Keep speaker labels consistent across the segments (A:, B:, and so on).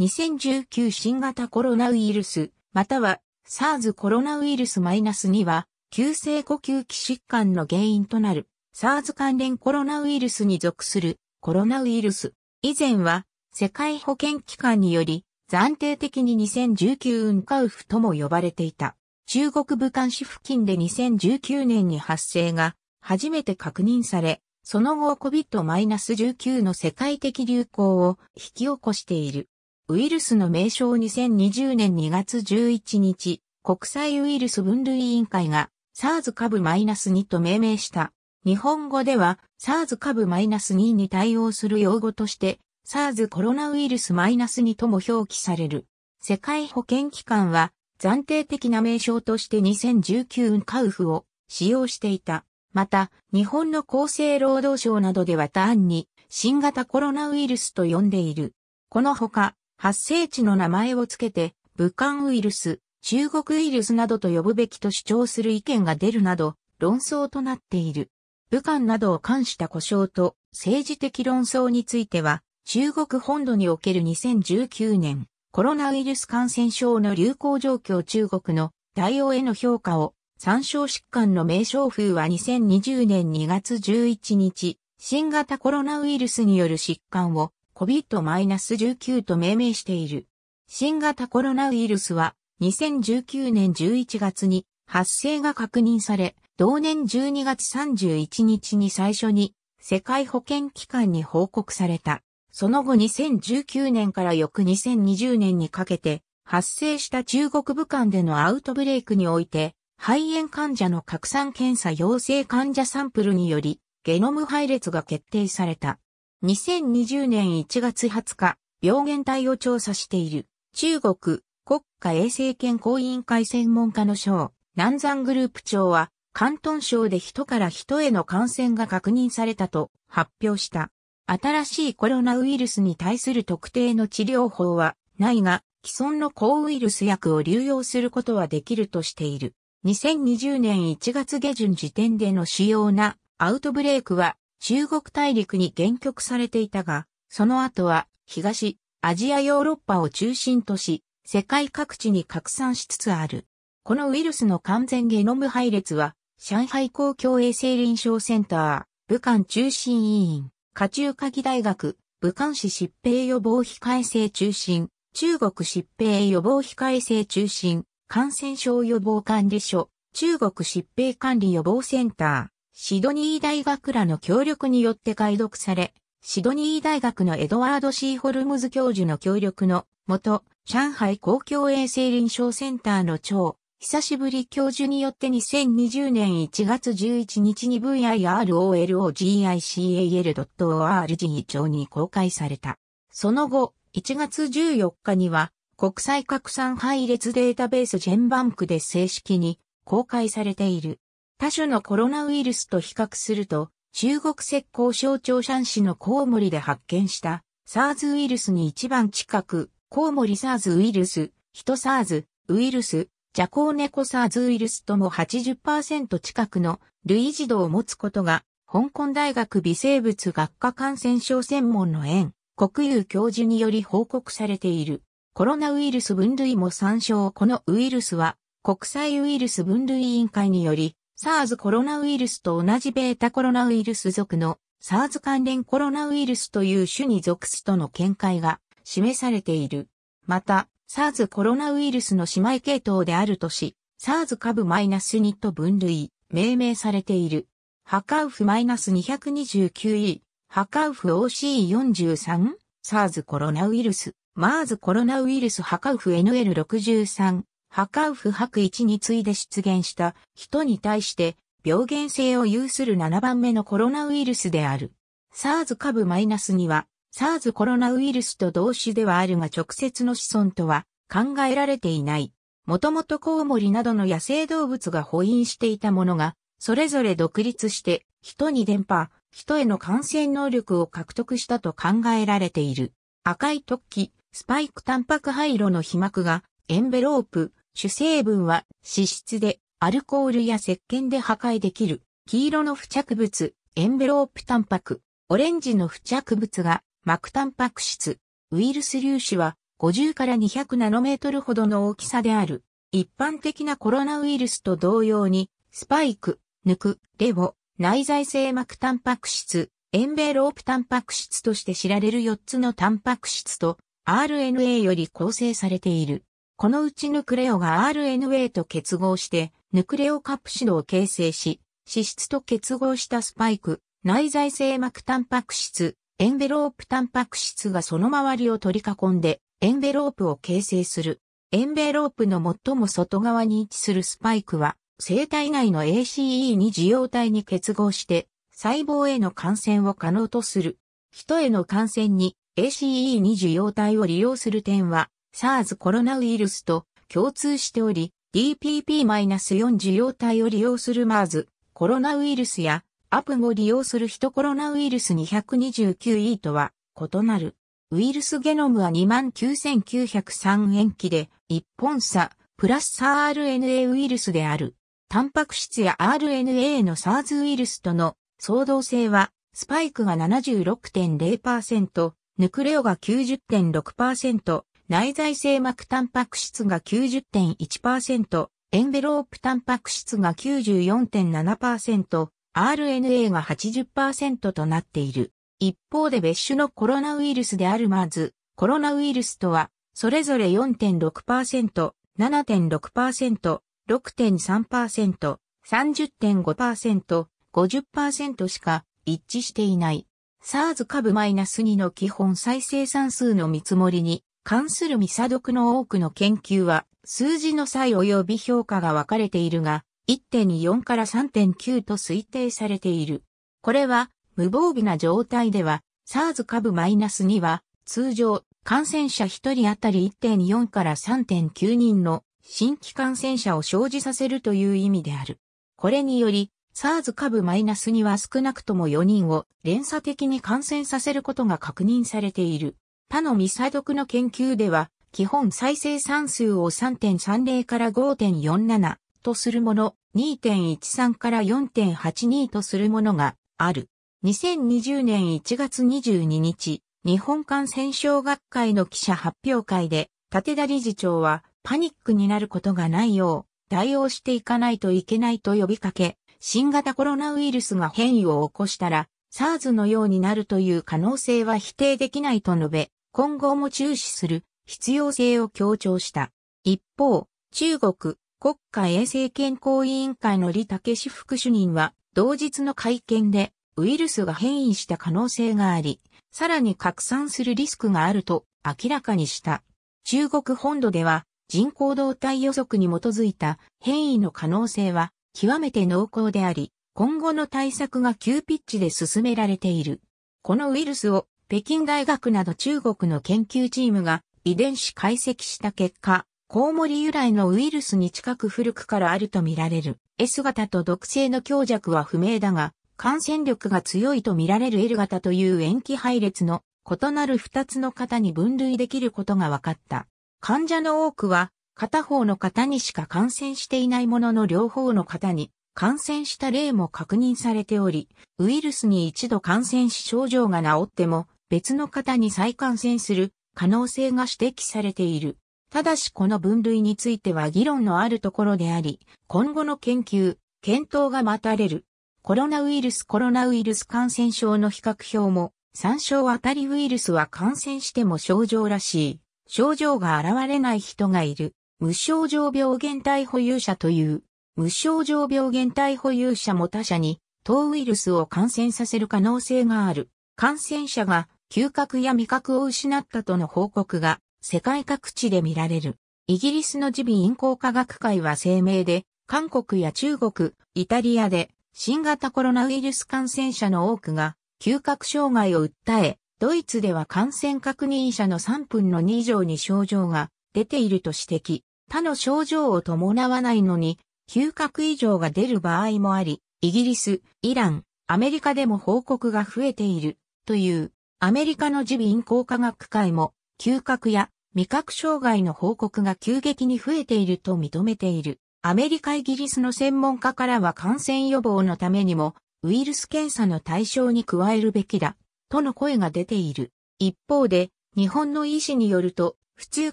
A: 2019新型コロナウイルス、または SARS コロナウイルス -2 は、急性呼吸器疾患の原因となる SARS 関連コロナウイルスに属するコロナウイルス。以前は、世界保健機関により、暫定的に2019ンカウフとも呼ばれていた。中国武漢市付近で2019年に発生が初めて確認され、その後 COVID-19 の世界的流行を引き起こしている。ウイルスの名称2020年2月11日、国際ウイルス分類委員会が SARS 株 -2 と命名した。日本語では SARS 株 -2 に対応する用語として SARS コロナウイルス -2 とも表記される。世界保健機関は暫定的な名称として2019カウフを使用していた。また、日本の厚生労働省などでは単に新型コロナウイルスと呼んでいる。このほか、発生地の名前をつけて、武漢ウイルス、中国ウイルスなどと呼ぶべきと主張する意見が出るなど、論争となっている。武漢などを冠した故障と政治的論争については、中国本土における2019年、コロナウイルス感染症の流行状況中国の対応への評価を、参照疾患の名称風は2020年2月11日、新型コロナウイルスによる疾患を COVID-19 と命名している。新型コロナウイルスは2019年11月に発生が確認され、同年12月31日に最初に世界保健機関に報告された。その後2019年から翌2020年にかけて発生した中国武漢でのアウトブレイクにおいて肺炎患者の拡散検査陽性患者サンプルによりゲノム配列が決定された。2020年1月20日、病原体を調査している、中国国家衛生健康委員会専門家の省、南山グループ長は、関東省で人から人への感染が確認されたと発表した。新しいコロナウイルスに対する特定の治療法はないが、既存の抗ウイルス薬を流用することはできるとしている。2020年1月下旬時点での主要なアウトブレイクは中国大陸に限局されていたが、その後は東、アジアヨーロッパを中心とし、世界各地に拡散しつつある。このウイルスの完全ゲノム配列は、上海公共衛生臨床センター、武漢中心委員、下中科技大学、武漢市疾病予防控え正中心、中国疾病予防控え正中心、感染症予防管理所、中国疾病管理予防センター、シドニー大学らの協力によって解読され、シドニー大学のエドワード・シー・ホルムズ教授の協力の元、上海公共衛生臨床センターの長、久しぶり教授によって2020年1月11日に v i r o l o g i c a l o r g 上に公開された。その後、1月14日には、国際拡散配列データベースジェンバンクで正式に公開されている。他種のコロナウイルスと比較すると、中国浙江省長山市のコウモリで発見した、SARS ウイルスに一番近く、コウモリ SARS ウイルス、ヒト SARS ウイルス、ジャコウネコ SARS ウイルスとも80%近くの類似度を持つことが、香港大学微生物学科感染症専門の園、国有教授により報告されている。コロナウイルス分類も参照このウイルスは、国際ウイルス分類委員会により、SARS コロナウイルスと同じベータコロナウイルス属の SARS 関連コロナウイルスという種に属すとの見解が示されている。また、SARS コロナウイルスの姉妹系統であるとし、SARS 株 -2 と分類、命名されている。ハカウフマイナス -229E、ハカウフ OC43、SARS コロナウイルス、MARS コロナウイルスハカウフ NL63、ハカウフ白1に次いで出現した人に対して病原性を有する7番目のコロナウイルスである。SARS 株には SARS コロナウイルスと同種ではあるが直接の子孫とは考えられていない。もともとコウモリなどの野生動物が保因していたものが、それぞれ独立して人に伝播、人への感染能力を獲得したと考えられている。赤い突起、スパイクタンパク灰色の被膜がエンベロープ、主成分は脂質でアルコールや石鹸で破壊できる。黄色の付着物、エンベロープタンパク。オレンジの付着物が膜タンパク質。ウイルス粒子は50から200ナノメートルほどの大きさである。一般的なコロナウイルスと同様に、スパイク、抜く、レボ、内在性膜タンパク質、エンベロープタンパク質として知られる4つのタンパク質と RNA より構成されている。このうちヌクレオが RNA と結合して、ヌクレオカプシドを形成し、脂質と結合したスパイク、内在性膜タンパク質、エンベロープタンパク質がその周りを取り囲んで、エンベロープを形成する。エンベロープの最も外側に位置するスパイクは、生体内の ACE2 受容体に結合して、細胞への感染を可能とする。人への感染に ACE2 受容体を利用する点は、SARS コロナウイルスと共通しており、DPP-4 受容体を利用する MERS コロナウイルスやアプンを利用するヒトコロナウイルス 229E とは異なる。ウイルスゲノムは29,903塩基で、一本差、プラス RNA ウイルスである。タンパク質や RNA の SARS ウイルスとの相同性は、スパイクが76.0%、ヌクレオが90.6%、内在性膜タンパク質が90.1%、エンベロープタンパク質が94.7%、RNA が80%となっている。一方で別種のコロナウイルスであるまず、コロナウイルスとは、それぞれ4.6%、7.6%、6.3%、30.5%、50%しか一致していない。SARS 株 -2 の基本再生産数の見積もりに関するミ査読の多くの研究は、数字の際及び評価が分かれているが、1.4から3.9と推定されている。これは、無防備な状態では、SARS 株 -2 は、通常、感染者1人当たり1.4から3.9人の新規感染者を生じさせるという意味である。これにより、SARS 株 -2 は少なくとも4人を連鎖的に感染させることが確認されている。他のミサ毒の研究では、基本再生産数を3.30から5.47とするもの、2.13から4.82とするものがある。2020年1月22日、日本感染症学会の記者発表会で、立田理事長は、パニックになることがないよう、対応していかないといけないと呼びかけ、新型コロナウイルスが変異を起こしたら、SARS のようになるという可能性は否定できないと述べ、今後も注視する必要性を強調した。一方、中国国家衛生健康委員会の李武志副主任は、同日の会見で、ウイルスが変異した可能性があり、さらに拡散するリスクがあると明らかにした。中国本土では、人口動態予測に基づいた変異の可能性は極めて濃厚であり、今後の対策が急ピッチで進められている。このウイルスを北京大学など中国の研究チームが遺伝子解析した結果、コウモリ由来のウイルスに近く古くからあるとみられる S 型と毒性の強弱は不明だが、感染力が強いとみられる L 型という塩基配列の異なる2つの型に分類できることが分かった。患者の多くは片方の型にしか感染していないものの両方の型に感染した例も確認されており、ウイルスに一度感染し症状が治っても別の方に再感染する可能性が指摘されている。ただしこの分類については議論のあるところであり、今後の研究、検討が待たれる。コロナウイルスコロナウイルス感染症の比較表も、参照あたりウイルスは感染しても症状らしい。症状が現れない人がいる。無症状病原体保有者という無症状病原体保有者も他者に当ウイルスを感染させる可能性がある。感染者が嗅覚や味覚を失ったとの報告が世界各地で見られる。イギリスの自備咽喉科学会は声明で、韓国や中国、イタリアで新型コロナウイルス感染者の多くが嗅覚障害を訴え、ドイツでは感染確認者の3分の2以上に症状が出ていると指摘。他の症状を伴わないのに嗅覚異常が出る場合もあり、イギリス、イラン、アメリカでも報告が増えている、という、アメリカの自民工科学会も、嗅覚や味覚障害の報告が急激に増えていると認めている。アメリカイギリスの専門家からは感染予防のためにも、ウイルス検査の対象に加えるべきだ、との声が出ている。一方で、日本の医師によると、普通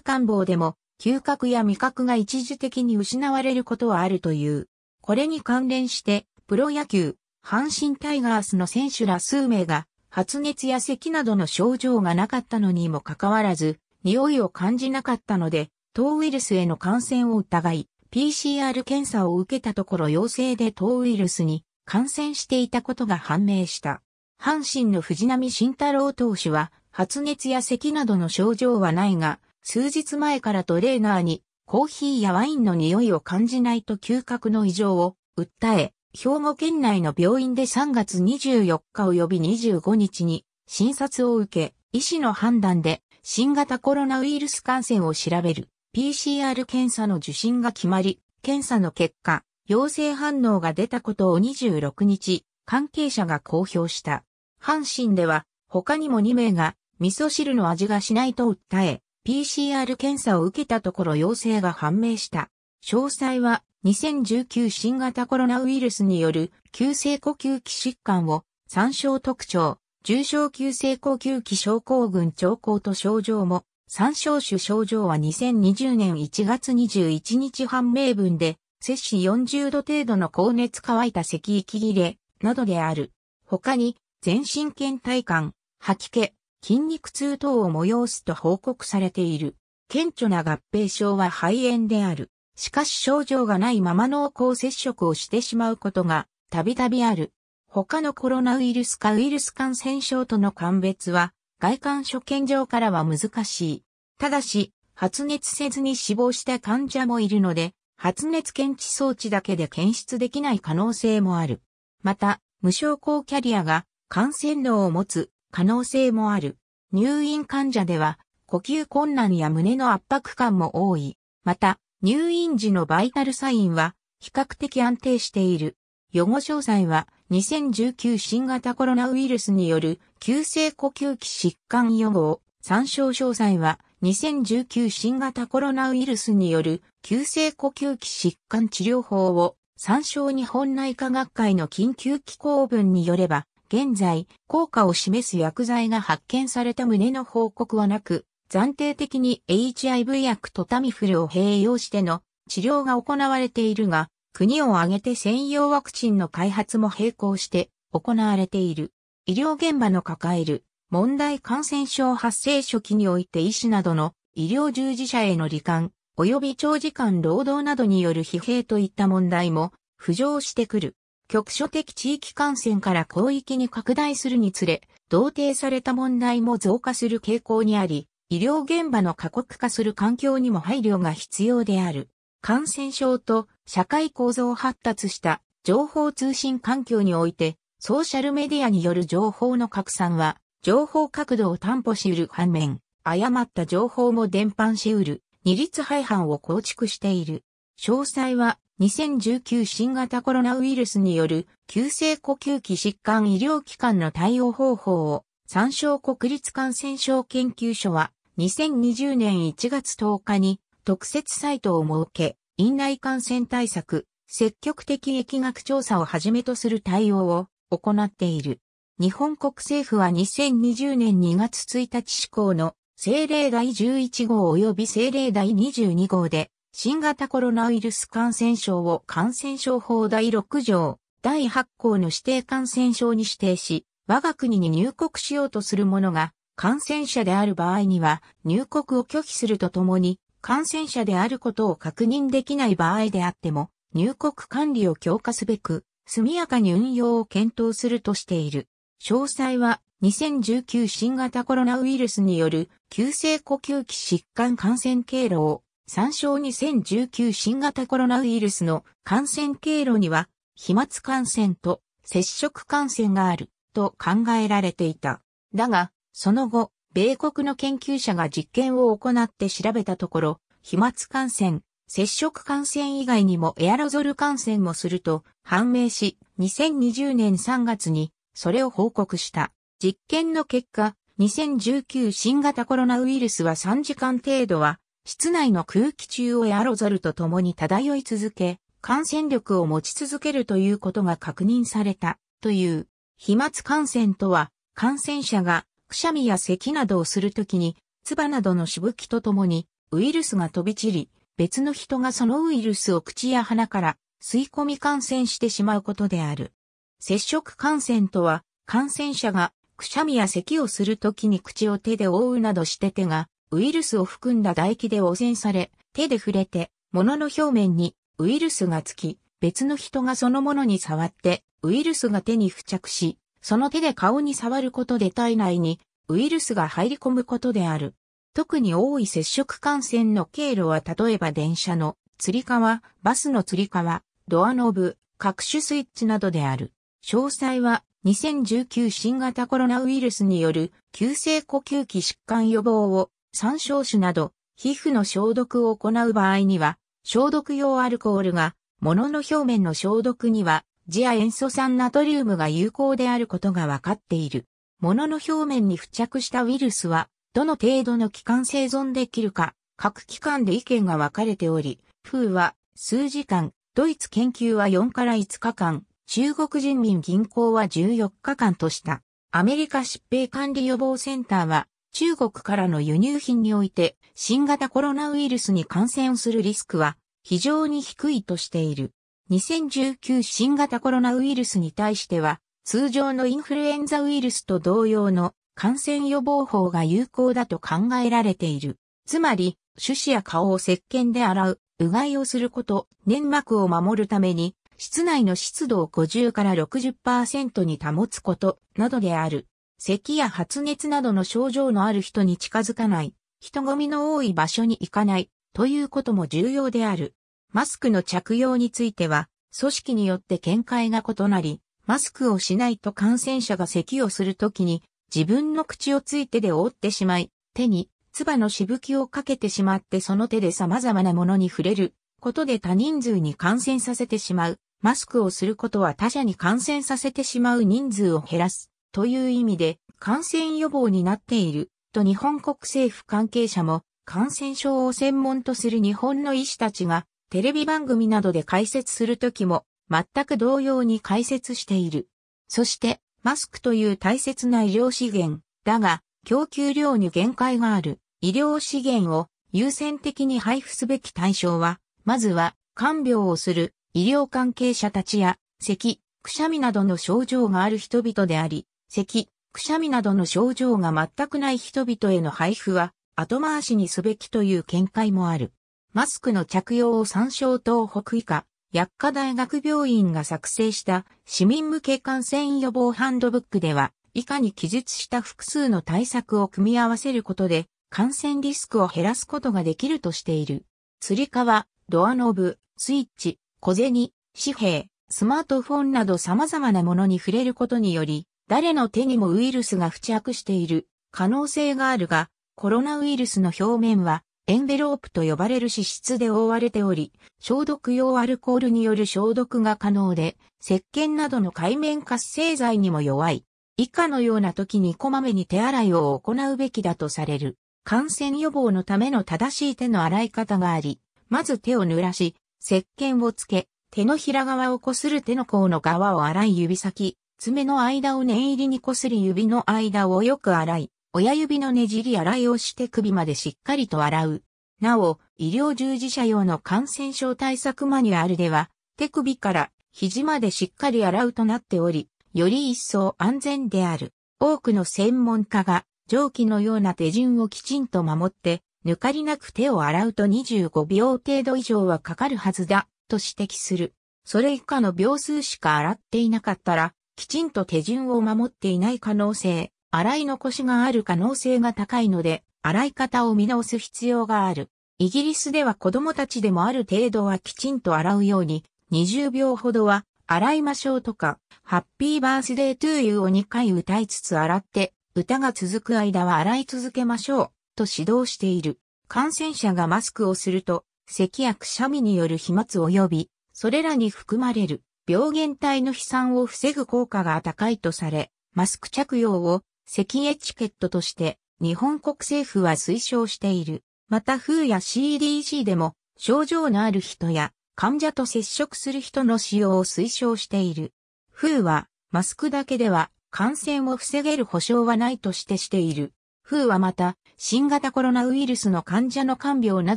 A: 感冒でも嗅覚や味覚が一時的に失われることはあるという。これに関連して、プロ野球、阪神タイガースの選手ら数名が、発熱や咳などの症状がなかったのにもかかわらず、匂いを感じなかったので、当ウイルスへの感染を疑い、PCR 検査を受けたところ陽性で当ウイルスに感染していたことが判明した。阪神の藤波慎太郎投手は、発熱や咳などの症状はないが、数日前からトレーナーにコーヒーやワインの匂いを感じないと嗅覚の異常を訴え、兵庫県内の病院で3月24日及び25日に診察を受け、医師の判断で新型コロナウイルス感染を調べる PCR 検査の受診が決まり、検査の結果、陽性反応が出たことを26日、関係者が公表した。阪神では他にも2名が味噌汁の味がしないと訴え、PCR 検査を受けたところ陽性が判明した。詳細は2019新型コロナウイルスによる急性呼吸器疾患を参照特徴、重症急性呼吸器症候群兆候と症状も参照種症状は2020年1月21日判明分で、摂氏40度程度の高熱乾いた咳息切れなどである。他に、全身倦怠感、吐き気、筋肉痛等を催すと報告されている。顕著な合併症は肺炎である。しかし症状がないまま濃厚接触をしてしまうことがたびたびある。他のコロナウイルスかウイルス感染症との鑑別は外観所見上からは難しい。ただし、発熱せずに死亡した患者もいるので、発熱検知装置だけで検出できない可能性もある。また、無症候キャリアが感染能を持つ可能性もある。入院患者では、呼吸困難や胸の圧迫感も多い。また、入院時のバイタルサインは、比較的安定している。予後詳細は、2019新型コロナウイルスによる急性呼吸器疾患予防。参照詳細は、2019新型コロナウイルスによる急性呼吸器疾患治療法を参照日本内科学会の緊急機構文によれば、現在、効果を示す薬剤が発見された旨の報告はなく、暫定的に HIV 薬とタミフルを併用しての治療が行われているが、国を挙げて専用ワクチンの開発も並行して行われている。医療現場の抱える問題感染症発生初期において医師などの医療従事者への罹患、及び長時間労働などによる疲弊といった問題も浮上してくる。局所的地域感染から広域に拡大するにつれ、同定された問題も増加する傾向にあり、医療現場の過酷化する環境にも配慮が必要である。感染症と社会構造を発達した情報通信環境において、ソーシャルメディアによる情報の拡散は、情報角度を担保し得る反面、誤った情報も伝播し得る、二律背反を構築している。詳細は2019新型コロナウイルスによる急性呼吸器疾患医療機関の対応方法を参照国立感染症研究所は2020年1月10日に特設サイトを設け、院内感染対策、積極的疫学調査をはじめとする対応を行っている。日本国政府は2020年2月1日施行の政令第11号及び政令第22号で新型コロナウイルス感染症を感染症法第6条、第8項の指定感染症に指定し、我が国に入国しようとする者が感染者である場合には入国を拒否するとともに感染者であることを確認できない場合であっても入国管理を強化すべく速やかに運用を検討するとしている。詳細は2019新型コロナウイルスによる急性呼吸器疾患感染経路を参照2019新型コロナウイルスの感染経路には、飛沫感染と接触感染があると考えられていた。だが、その後、米国の研究者が実験を行って調べたところ、飛沫感染、接触感染以外にもエアロゾル感染もすると判明し、2020年3月にそれを報告した。実験の結果、2019新型コロナウイルスは3時間程度は室内の空気中をエアロゾルと共に漂い続け、感染力を持ち続けるということが確認された、という。飛沫感染とは、感染者がくしゃみや咳などをするときに、唾などのしぶきとともに、ウイルスが飛び散り、別の人がそのウイルスを口や鼻から吸い込み感染してしまうことである。接触感染とは、感染者がくしゃみや咳をするときに口を手で覆うなどして手がウイルスを含んだ唾液で汚染され、手で触れて、物の表面にウイルスがつき、別の人がそのものに触って、ウイルスが手に付着し、その手で顔に触ることで体内にウイルスが入り込むことである。特に多い接触感染の経路は例えば電車の釣り革、バスの釣り革、ドアノブ、各種スイッチなどである。詳細は2019新型コロナウイルスによる急性呼吸器疾患予防を三椒種など、皮膚の消毒を行う場合には、消毒用アルコールが、物の表面の消毒には、次亜塩素酸ナトリウムが有効であることが分かっている。物の表面に付着したウイルスは、どの程度の期間生存できるか、各期間で意見が分かれており、風は数時間、ドイツ研究は4から5日間、中国人民銀行は14日間とした。アメリカ疾病管理予防センターは中国からの輸入品において新型コロナウイルスに感染するリスクは非常に低いとしている。2019新型コロナウイルスに対しては通常のインフルエンザウイルスと同様の感染予防法が有効だと考えられている。つまり、手指や顔を石鹸で洗う、うがいをすること、粘膜を守るために、室内の湿度を50から60%に保つことなどである。咳や発熱などの症状のある人に近づかない、人混みの多い場所に行かない、ということも重要である。マスクの着用については、組織によって見解が異なり、マスクをしないと感染者が咳をするときに、自分の口をついてで覆ってしまい、手に、唾のしぶきをかけてしまってその手で様々なものに触れる、ことで多人数に感染させてしまう。マスクをすることは他者に感染させてしまう人数を減らすという意味で感染予防になっていると日本国政府関係者も感染症を専門とする日本の医師たちがテレビ番組などで解説するときも全く同様に解説している。そしてマスクという大切な医療資源だが供給量に限界がある医療資源を優先的に配布すべき対象はまずは看病をする医療関係者たちや咳、くしゃみなどの症状がある人々であり、咳、くしゃみなどの症状が全くない人々への配布は後回しにすべきという見解もある。マスクの着用を参照東北医科、薬科大学病院が作成した市民向け感染予防ハンドブックでは、以下に記述した複数の対策を組み合わせることで、感染リスクを減らすことができるとしている。つり革、ドアノブ、スイッチ、小銭、紙幣、スマートフォンなど様々なものに触れることにより、誰の手にもウイルスが付着している可能性があるが、コロナウイルスの表面はエンベロープと呼ばれる脂質で覆われており、消毒用アルコールによる消毒が可能で、石鹸などの海面活性剤にも弱い。以下のような時にこまめに手洗いを行うべきだとされる。感染予防のための正しい手の洗い方があり、まず手を濡らし、石鹸をつけ、手の平側をこする手の甲の側を洗い指先、爪の間を念入りにこすり指の間をよく洗い、親指のねじり洗いをして首までしっかりと洗う。なお、医療従事者用の感染症対策マニュアルでは、手首から肘までしっかり洗うとなっており、より一層安全である。多くの専門家が、蒸気のような手順をきちんと守って、抜かりなく手を洗うと25秒程度以上はかかるはずだ、と指摘する。それ以下の秒数しか洗っていなかったら、きちんと手順を守っていない可能性、洗い残しがある可能性が高いので、洗い方を見直す必要がある。イギリスでは子供たちでもある程度はきちんと洗うように、20秒ほどは、洗いましょうとか、ハッピーバースデートゥーユーを2回歌いつつ洗って、歌が続く間は洗い続けましょう、と指導している。感染者がマスクをすると、咳やくしゃみによる飛沫及び、それらに含まれる病原体の飛散を防ぐ効果が高いとされ、マスク着用を咳エチケットとして日本国政府は推奨している。また風や CDC でも症状のある人や患者と接触する人の使用を推奨している。風はマスクだけでは感染を防げる保証はないとしてしている。風はまた新型コロナウイルスの患者の看病な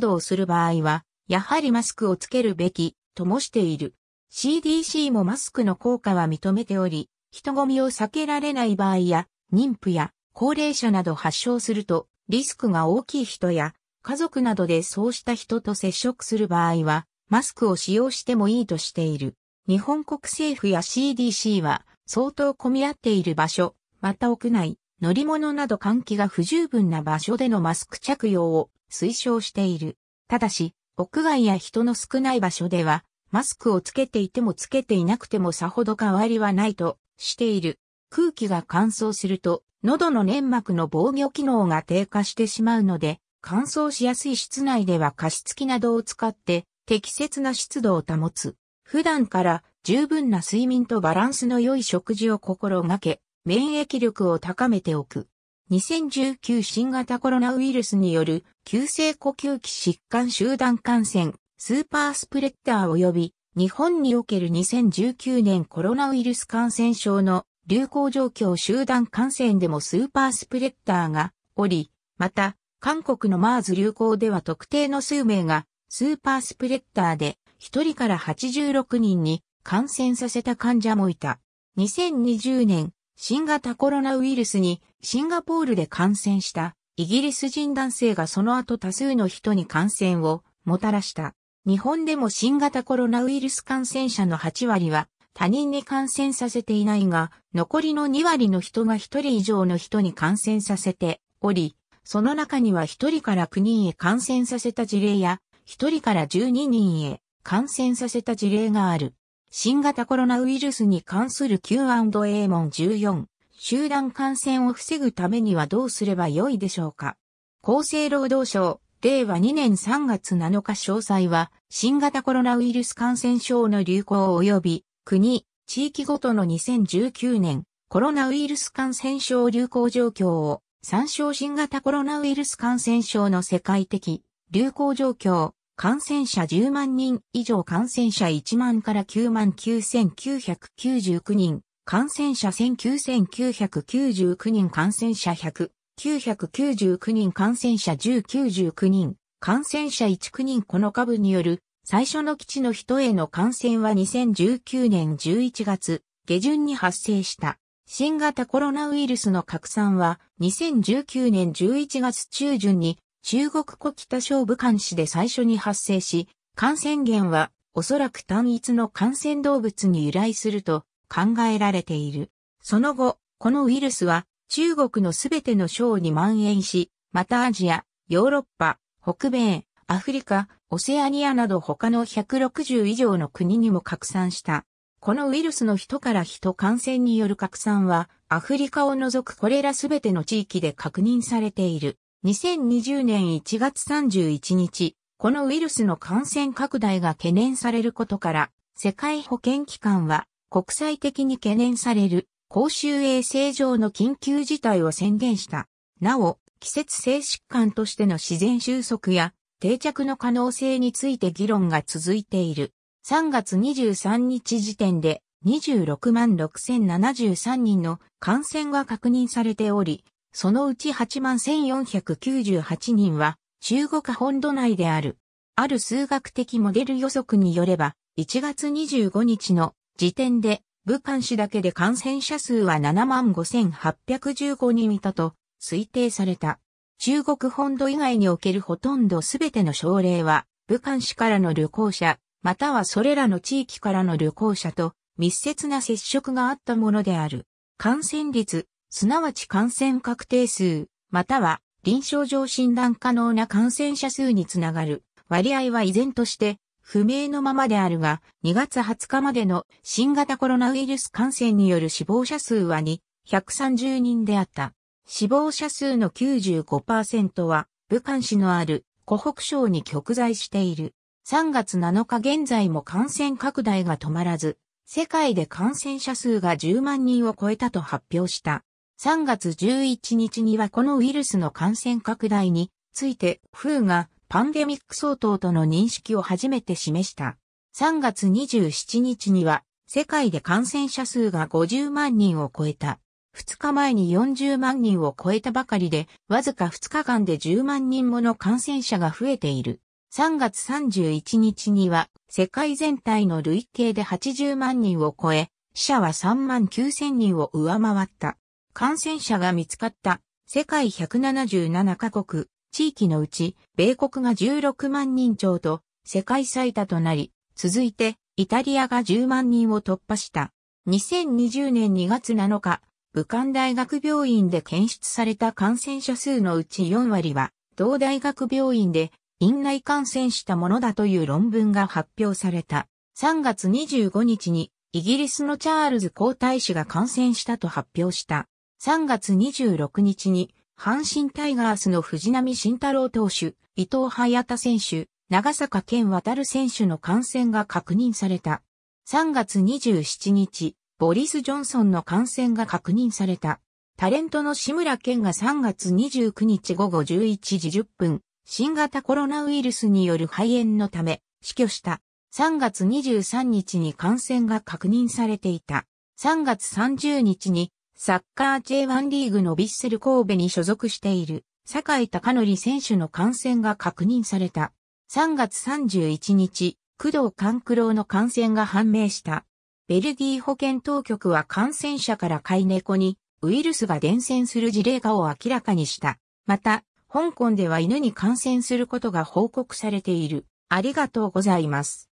A: どをする場合は、やはりマスクをつけるべきともしている。CDC もマスクの効果は認めており、人混みを避けられない場合や、妊婦や高齢者など発症すると、リスクが大きい人や、家族などでそうした人と接触する場合は、マスクを使用してもいいとしている。日本国政府や CDC は、相当混み合っている場所、また屋内、乗り物など換気が不十分な場所でのマスク着用を推奨している。ただし、屋外や人の少ない場所では、マスクをつけていてもつけていなくてもさほど変わりはないとしている。空気が乾燥すると、喉の粘膜の防御機能が低下してしまうので、乾燥しやすい室内では加湿器などを使って適切な湿度を保つ。普段から十分な睡眠とバランスの良い食事を心がけ、免疫力を高めておく。2019新型コロナウイルスによる急性呼吸器疾患集団感染スーパースプレッダー及び日本における2019年コロナウイルス感染症の流行状況集団感染でもスーパースプレッダーがおり、また、韓国のマーズ流行では特定の数名がスーパースプレッダーで1人から86人に感染させた患者もいた。2020年、新型コロナウイルスにシンガポールで感染したイギリス人男性がその後多数の人に感染をもたらした。日本でも新型コロナウイルス感染者の8割は他人に感染させていないが、残りの2割の人が1人以上の人に感染させており、その中には1人から9人へ感染させた事例や、1人から12人へ感染させた事例がある。新型コロナウイルスに関する Q&A 問14。集団感染を防ぐためにはどうすればよいでしょうか厚生労働省令和2年3月7日詳細は、新型コロナウイルス感染症の流行及び、国、地域ごとの2019年、コロナウイルス感染症流行状況を、参照新型コロナウイルス感染症の世界的流行状況、感染者10万人以上感染者1万から9万9999人、感染者1999人感染者100、999人感染者1099人、感染者19人この株による最初の基地の人への感染は2019年11月下旬に発生した。新型コロナウイルスの拡散は2019年11月中旬に中国古北省武漢市で最初に発生し、感染源はおそらく単一の感染動物に由来すると考えられている。その後、このウイルスは中国のすべての省に蔓延し、またアジア、ヨーロッパ、北米、アフリカ、オセアニアなど他の160以上の国にも拡散した。このウイルスの人から人感染による拡散は、アフリカを除くこれらすべての地域で確認されている。2020年1月31日、このウイルスの感染拡大が懸念されることから、世界保健機関は国際的に懸念される公衆衛生上の緊急事態を宣言した。なお、季節性疾患としての自然収束や定着の可能性について議論が続いている。3月23日時点で26万6073人の感染が確認されており、そのうち8万1498人は中国本土内である。ある数学的モデル予測によれば、1月25日の時点で武漢市だけで感染者数は75,815人いたと推定された。中国本土以外におけるほとんどすべての症例は、武漢市からの旅行者、またはそれらの地域からの旅行者と密接な接触があったものである。感染率、すなわち感染確定数、または臨床上診断可能な感染者数につながる割合は依然として不明のままであるが、2月20日までの新型コロナウイルス感染による死亡者数は230人であった。死亡者数の95%は、武漢市のある湖北省に極在している。3月7日現在も感染拡大が止まらず、世界で感染者数が10万人を超えたと発表した。3月11日にはこのウイルスの感染拡大について、風がパンデミック相当との認識を初めて示した。3月27日には、世界で感染者数が50万人を超えた。2日前に40万人を超えたばかりで、わずか2日間で10万人もの感染者が増えている。3月31日には、世界全体の累計で80万人を超え、死者は3万9000人を上回った。感染者が見つかった世界177カ国、地域のうち、米国が16万人超と世界最多となり、続いてイタリアが10万人を突破した。2020年2月7日、武漢大学病院で検出された感染者数のうち4割は、同大学病院で院内感染したものだという論文が発表された。3月25日にイギリスのチャールズ皇太子が感染したと発表した。3月26日に阪神タイガースの藤浪慎太郎投手、伊藤早田選手、長坂健渡選手の感染が確認された。3月27日、ボリス・ジョンソンの感染が確認された。タレントの志村健が3月29日午後11時10分、新型コロナウイルスによる肺炎のため死去した。3月23日に感染が確認されていた。3月30日にサッカー J1 リーグのビッセル神戸に所属している、坂井隆則選手の感染が確認された。3月31日、工藤勘九郎の感染が判明した。ベルギー保健当局は感染者から飼い猫にウイルスが伝染する事例がを明らかにした。また、香港では犬に感染することが報告されている。ありがとうございます。